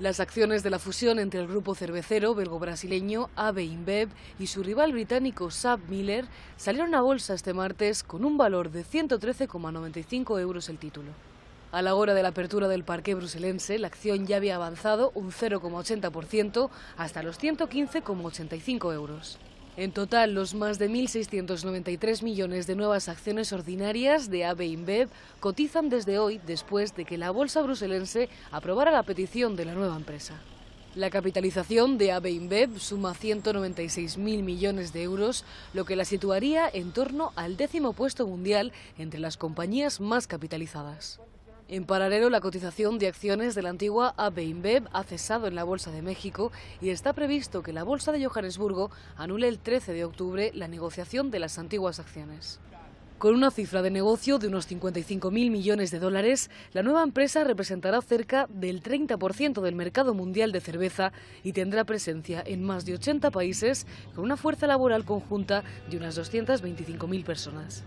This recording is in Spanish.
Las acciones de la fusión entre el grupo cervecero belgo-brasileño AB InBev y su rival británico Saab Miller salieron a bolsa este martes con un valor de 113,95 euros el título. A la hora de la apertura del parque bruselense, la acción ya había avanzado un 0,80% hasta los 115,85 euros. En total, los más de 1.693 millones de nuevas acciones ordinarias de AB InBev cotizan desde hoy después de que la bolsa bruselense aprobara la petición de la nueva empresa. La capitalización de AB InBev suma 196.000 millones de euros, lo que la situaría en torno al décimo puesto mundial entre las compañías más capitalizadas. En paralelo, la cotización de acciones de la antigua AB InBev ha cesado en la Bolsa de México y está previsto que la Bolsa de Johannesburgo anule el 13 de octubre la negociación de las antiguas acciones. Con una cifra de negocio de unos 55.000 millones de dólares, la nueva empresa representará cerca del 30% del mercado mundial de cerveza y tendrá presencia en más de 80 países con una fuerza laboral conjunta de unas 225.000 personas.